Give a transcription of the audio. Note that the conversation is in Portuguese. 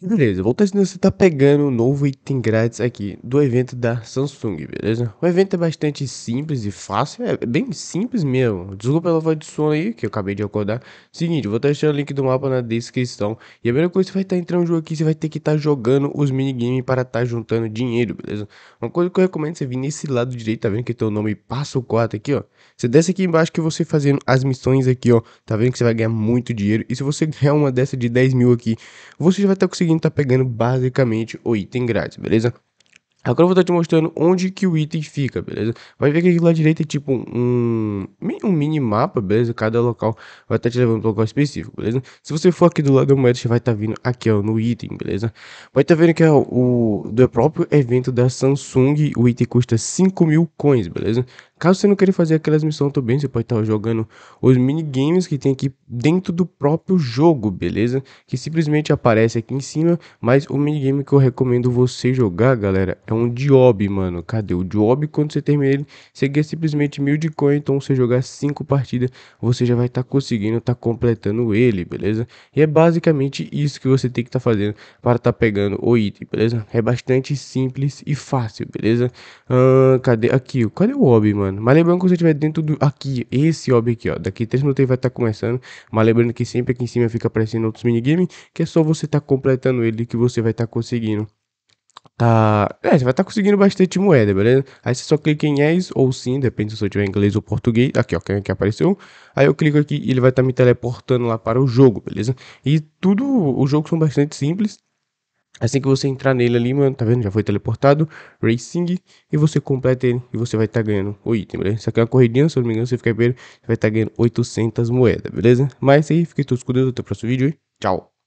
Beleza, vou estar se você tá pegando um novo item grátis aqui do evento da Samsung, beleza? O evento é bastante simples e fácil, é bem simples mesmo. Desculpa pela voz de som aí, que eu acabei de acordar. Seguinte, vou estar deixando o link do mapa na descrição. E a primeira coisa que você vai estar entrando no jogo aqui, você vai ter que estar tá jogando os minigames para estar tá juntando dinheiro, beleza? Uma coisa que eu recomendo é você vir nesse lado direito, tá vendo que tem o nome Passo 4 aqui, ó. Você desce aqui embaixo que você fazendo as missões aqui, ó. Tá vendo que você vai ganhar muito dinheiro. E se você ganhar uma dessa de 10 mil aqui, você já vai estar conseguindo conseguindo estar tá pegando basicamente o item grátis, beleza? Agora eu vou estar te mostrando onde que o item fica, beleza? Vai ver que aqui lá direito é tipo um, um mini mapa, beleza? Cada local vai estar te levando para um local específico, beleza? Se você for aqui do lado da moeda, você vai estar vindo aqui, ó, no item, beleza? Vai estar vendo que é o do próprio evento da Samsung, o item custa 5 mil coins, beleza? Caso você não queira fazer aquelas missões também, você pode estar jogando os minigames que tem aqui dentro do próprio jogo, beleza? Que simplesmente aparece aqui em cima, mas o minigame que eu recomendo você jogar, galera, é um Diob, mano. Cadê o Diob? Quando você termina ele, você ganha simplesmente mil de coin, então você jogar cinco partidas, você já vai estar conseguindo, tá completando ele, beleza? E é basicamente isso que você tem que estar tá fazendo para estar tá pegando o item, beleza? É bastante simples e fácil, beleza? ah cadê aqui? Cadê o job mano? mano. Mas lembrando que você estiver dentro do. Aqui, esse hobby aqui, ó. Daqui 3 minutos ele vai estar tá começando. Mas lembrando que sempre aqui em cima fica aparecendo outros minigames. Que é só você estar tá completando ele que você vai estar tá conseguindo. Tá. É, você vai estar tá conseguindo bastante moeda, beleza? Aí você só clica em yes ou sim, depende se eu tiver inglês ou português. Aqui, ó, é que apareceu. Aí eu clico aqui e ele vai estar tá me teleportando lá para o jogo, beleza? E tudo, os jogos são bastante simples. Assim que você entrar nele ali, mano, tá vendo? Já foi teleportado, Racing, e você completa ele, e você vai estar tá ganhando o item, beleza? Isso aqui é uma corridinha, se eu não me engano, você fica primeiro, você vai estar tá ganhando 800 moedas, beleza? Mas é aí, fiquei todos com Deus, até o próximo vídeo tchau!